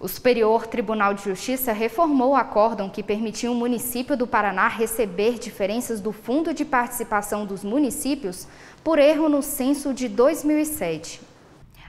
O Superior Tribunal de Justiça reformou o acórdão que permitiu o município do Paraná receber diferenças do Fundo de Participação dos Municípios por erro no censo de 2007.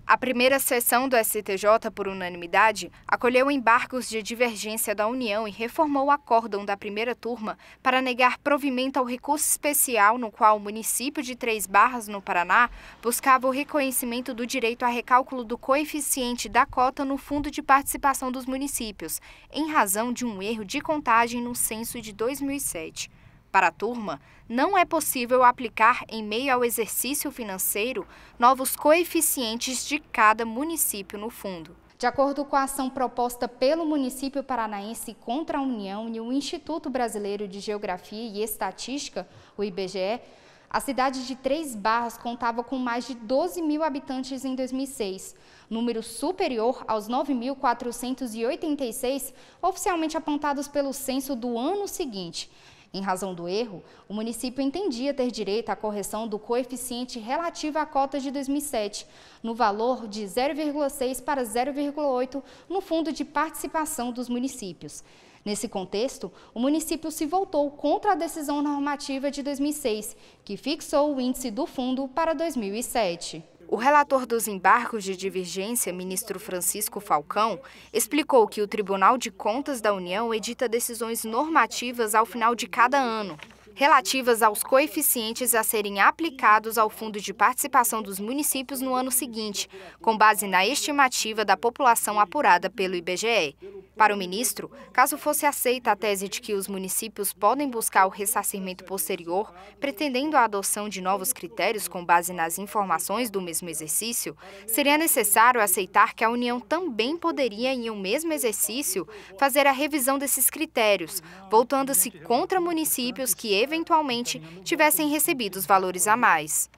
A primeira sessão do STJ, por unanimidade, acolheu embargos de divergência da União e reformou o acórdão da primeira turma para negar provimento ao recurso especial no qual o município de Três Barras, no Paraná, buscava o reconhecimento do direito a recálculo do coeficiente da cota no Fundo de Participação dos Municípios, em razão de um erro de contagem no censo de 2007. Para a turma, não é possível aplicar, em meio ao exercício financeiro, novos coeficientes de cada município no fundo. De acordo com a ação proposta pelo município paranaense contra a União e o Instituto Brasileiro de Geografia e Estatística, o IBGE, a cidade de Três Barras contava com mais de 12 mil habitantes em 2006, número superior aos 9.486 oficialmente apontados pelo censo do ano seguinte. Em razão do erro, o município entendia ter direito à correção do coeficiente relativo à cota de 2007, no valor de 0,6 para 0,8 no Fundo de Participação dos Municípios. Nesse contexto, o município se voltou contra a decisão normativa de 2006, que fixou o índice do fundo para 2007. O relator dos embarcos de divergência, ministro Francisco Falcão, explicou que o Tribunal de Contas da União edita decisões normativas ao final de cada ano relativas aos coeficientes a serem aplicados ao Fundo de Participação dos Municípios no ano seguinte, com base na estimativa da população apurada pelo IBGE. Para o ministro, caso fosse aceita a tese de que os municípios podem buscar o ressarcimento posterior, pretendendo a adoção de novos critérios com base nas informações do mesmo exercício, seria necessário aceitar que a União também poderia, em um mesmo exercício, fazer a revisão desses critérios, voltando-se contra municípios que, eventualmente tivessem recebido os valores a mais.